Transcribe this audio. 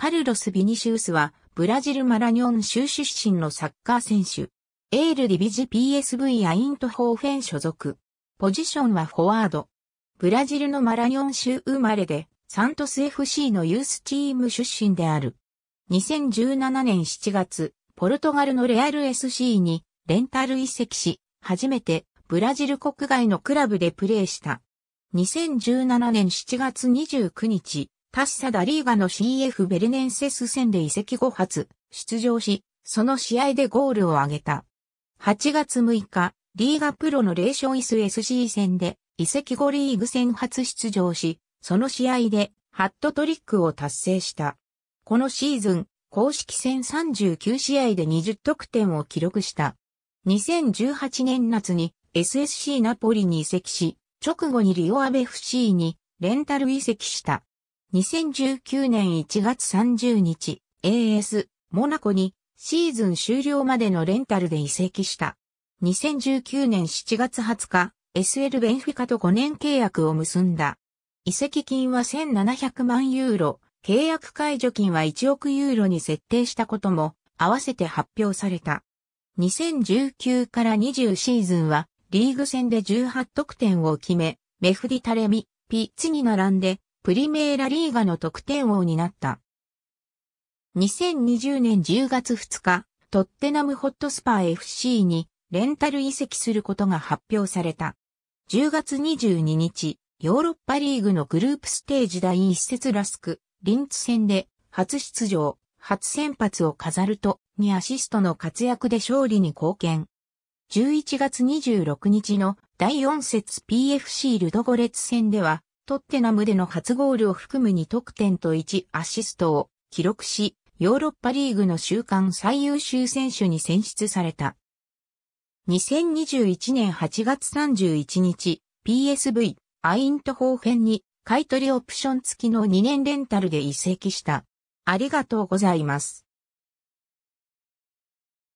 カルロス・ビニシウスは、ブラジル・マラニョン州出身のサッカー選手。エール・リビジ PSV アイントホーフェン所属。ポジションはフォワード。ブラジルのマラニョン州生まれで、サントス FC のユースチーム出身である。2017年7月、ポルトガルのレアル SC にレンタル移籍し、初めてブラジル国外のクラブでプレーした。2017年7月29日、タッサ・ダリーガの CF ベルネンセス戦で移籍後初出場し、その試合でゴールを挙げた。8月6日、リーガプロのレーションイス SC 戦で移籍後リーグ戦初出場し、その試合でハットトリックを達成した。このシーズン、公式戦39試合で20得点を記録した。2018年夏に SSC ナポリに移籍し、直後にリオアベ FC にレンタル移籍した。2019年1月30日、AS モナコにシーズン終了までのレンタルで移籍した。2019年7月20日、SL ベンフィカと5年契約を結んだ。移籍金は1700万ユーロ、契約解除金は1億ユーロに設定したことも合わせて発表された。2019から20シーズンはリーグ戦で18得点を決め、メフディタレミ、ピッチに並んでプリメーラリーガの得点王になった。2020年10月2日、トッテナムホットスパー FC にレンタル移籍することが発表された。10月22日、ヨーロッパリーグのグループステージ第1節ラスク、リンツ戦で初出場、初先発を飾ると、にアシストの活躍で勝利に貢献。11月26日の第4節 PFC ルドゴレツ戦では、トッテナムでの初ゴールを含む2得点と1アシストを記録し、ヨーロッパリーグの週間最優秀選手に選出された。2021年8月31日、PSV、アイントホーフェンに買取オプション付きの2年レンタルで移籍した。ありがとうございます。